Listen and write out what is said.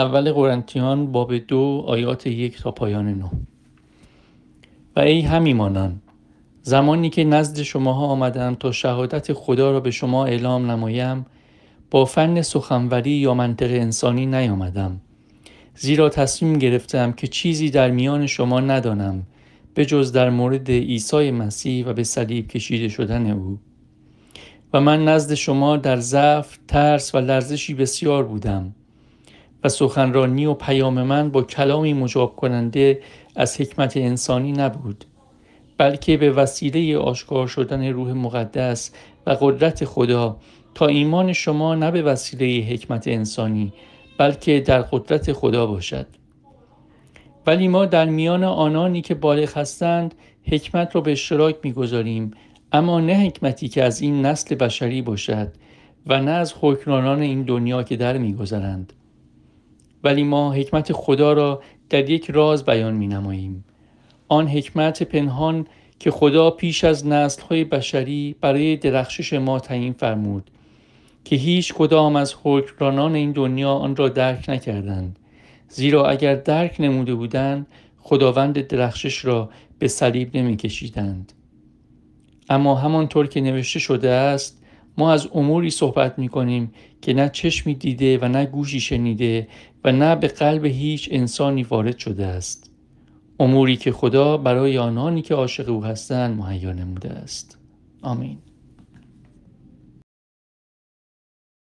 اول قرنتیان باب دو آیات یک تا پایان نو و ای همیمانان زمانی که نزد شماها آمدم تا شهادت خدا را به شما اعلام نمایم با فن سخنوری یا منطق انسانی نیامدم زیرا تصمیم گرفتم که چیزی در میان شما ندانم به جز در مورد عیسی مسیح و به صلیب کشیده شدن او و من نزد شما در ضعف، ترس و لرزشی بسیار بودم و سخنرانی و پیام من با کلامی مجاب کننده از حکمت انسانی نبود بلکه به وسیله آشکار شدن روح مقدس و قدرت خدا تا ایمان شما نه به وسیله حکمت انسانی بلکه در قدرت خدا باشد ولی ما در میان آنانی که بالغ هستند حکمت را به اشتراک میگذاریم اما نه حکمتی که از این نسل بشری باشد و نه از حکمرانان این دنیا که در میگذرند ولی ما حکمت خدا را در یک راز بیان می نماییم. آن حکمت پنهان که خدا پیش از نسلهای بشری برای درخشش ما تعیین فرمود که هیچ کدام از حکمرانان این دنیا آن را درک نکردند زیرا اگر درک نموده بودند خداوند درخشش را به صلیب نمیکشیدند اما همانطور که نوشته شده است ما از اموری صحبت می کنیم که نه چشمی دیده و نه گوشی شنیده و نه به قلب هیچ انسانی وارد شده است. اموری که خدا برای آنانی که عاشق او هستند مهیا نموده است. آمین.